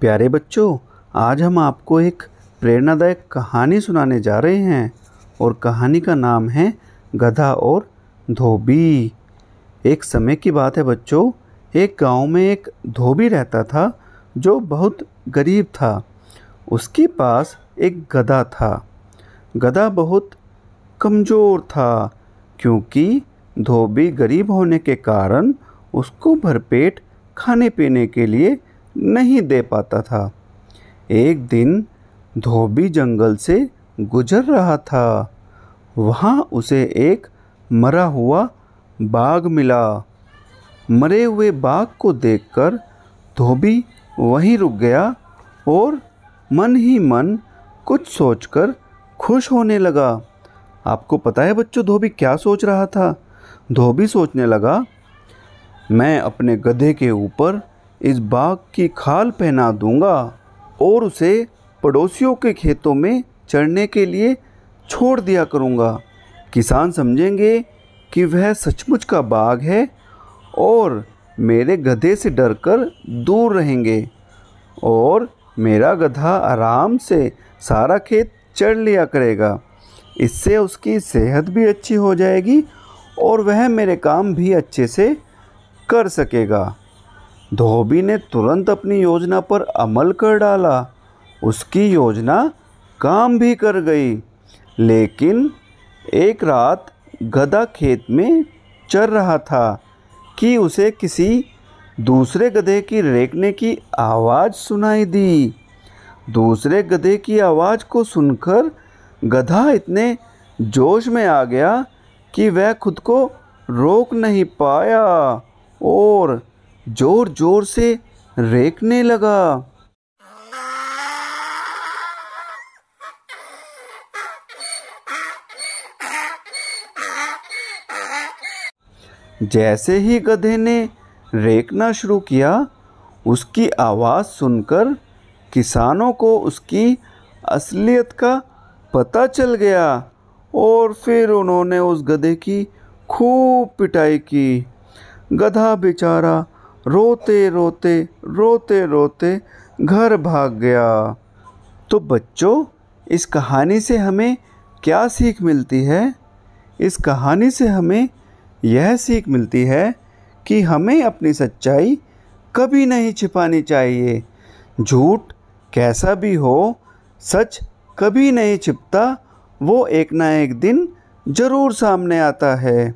प्यारे बच्चों आज हम आपको एक प्रेरणादायक कहानी सुनाने जा रहे हैं और कहानी का नाम है गधा और धोबी एक समय की बात है बच्चों एक गांव में एक धोबी रहता था जो बहुत गरीब था उसके पास एक गधा था गधा बहुत कमज़ोर था क्योंकि धोबी गरीब होने के कारण उसको भरपेट खाने पीने के लिए नहीं दे पाता था एक दिन धोबी जंगल से गुजर रहा था वहाँ उसे एक मरा हुआ बाघ मिला मरे हुए बाघ को देखकर धोबी वहीं रुक गया और मन ही मन कुछ सोचकर खुश होने लगा आपको पता है बच्चों धोबी क्या सोच रहा था धोबी सोचने लगा मैं अपने गधे के ऊपर इस बाग की खाल पहना दूंगा और उसे पड़ोसियों के खेतों में चढ़ने के लिए छोड़ दिया करूंगा किसान समझेंगे कि वह सचमुच का बाग है और मेरे गधे से डरकर दूर रहेंगे और मेरा गधा आराम से सारा खेत चढ़ लिया करेगा इससे उसकी सेहत भी अच्छी हो जाएगी और वह मेरे काम भी अच्छे से कर सकेगा धोबी ने तुरंत अपनी योजना पर अमल कर डाला उसकी योजना काम भी कर गई लेकिन एक रात गधा खेत में चर रहा था कि उसे किसी दूसरे गधे की रेखने की आवाज़ सुनाई दी दूसरे गधे की आवाज़ को सुनकर गधा इतने जोश में आ गया कि वह खुद को रोक नहीं पाया और जोर जोर से रेकने लगा जैसे ही गधे ने रेकना शुरू किया उसकी आवाज़ सुनकर किसानों को उसकी असलियत का पता चल गया और फिर उन्होंने उस गधे की खूब पिटाई की गधा बेचारा रोते रोते रोते रोते घर भाग गया तो बच्चों इस कहानी से हमें क्या सीख मिलती है इस कहानी से हमें यह सीख मिलती है कि हमें अपनी सच्चाई कभी नहीं छिपानी चाहिए झूठ कैसा भी हो सच कभी नहीं छिपता वो एक ना एक दिन ज़रूर सामने आता है